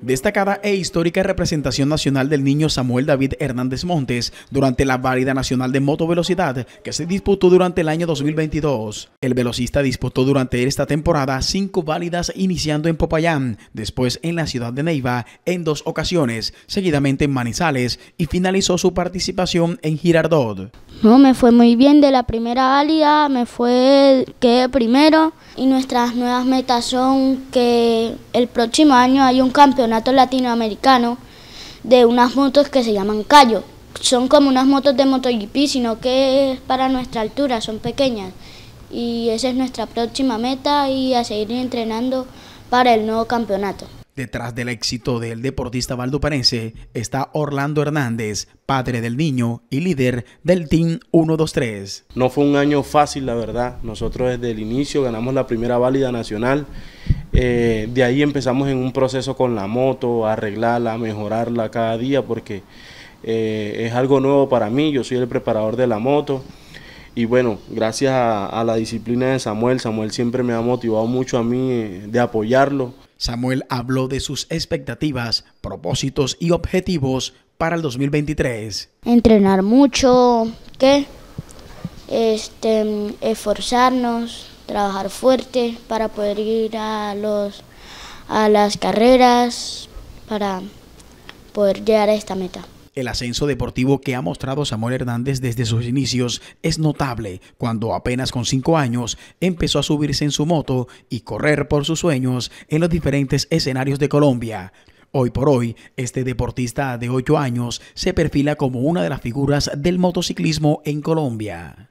Destacada e histórica representación nacional del niño Samuel David Hernández Montes durante la válida nacional de motovelocidad que se disputó durante el año 2022. El velocista disputó durante esta temporada cinco válidas iniciando en Popayán, después en la ciudad de Neiva en dos ocasiones, seguidamente en Manizales y finalizó su participación en Girardot. No, me fue muy bien de la primera alia, me fue que primero y nuestras nuevas metas son que el próximo año hay un campeonato latinoamericano de unas motos que se llaman Cayo. Son como unas motos de MotoGP, sino que es para nuestra altura, son pequeñas. Y esa es nuestra próxima meta y a seguir entrenando para el nuevo campeonato. Detrás del éxito del deportista valduparense está Orlando Hernández, padre del niño y líder del Team 123. No fue un año fácil, la verdad. Nosotros desde el inicio ganamos la primera válida nacional. Eh, de ahí empezamos en un proceso con la moto, arreglarla, mejorarla cada día, porque eh, es algo nuevo para mí. Yo soy el preparador de la moto. Y bueno, gracias a, la disciplina de Samuel, Samuel siempre me ha motivado mucho a mí eh, de apoyarlo. Samuel habló de sus expectativas, propósitos y objetivos para el 2023. Entrenar mucho, Este, esforzarnos, trabajar fuerte para poder ir a los a las carreras para poder llegar a esta meta. El ascenso deportivo que ha mostrado Samuel Hernández desde sus inicios es notable cuando apenas con 5 años empezó a subirse en su moto y correr por sus sueños en los diferentes escenarios de Colombia. Hoy por hoy, este deportista de 8 años se perfila como una de las figuras del motociclismo en Colombia.